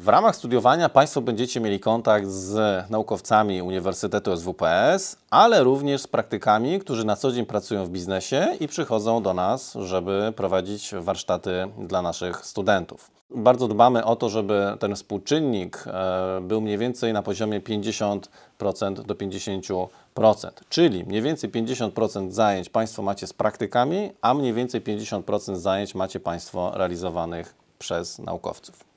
W ramach studiowania Państwo będziecie mieli kontakt z naukowcami Uniwersytetu SWPS, ale również z praktykami, którzy na co dzień pracują w biznesie i przychodzą do nas, żeby prowadzić warsztaty dla naszych studentów. Bardzo dbamy o to, żeby ten współczynnik e, był mniej więcej na poziomie 50% do 50%, czyli mniej więcej 50% zajęć Państwo macie z praktykami, a mniej więcej 50% zajęć macie Państwo realizowanych przez naukowców.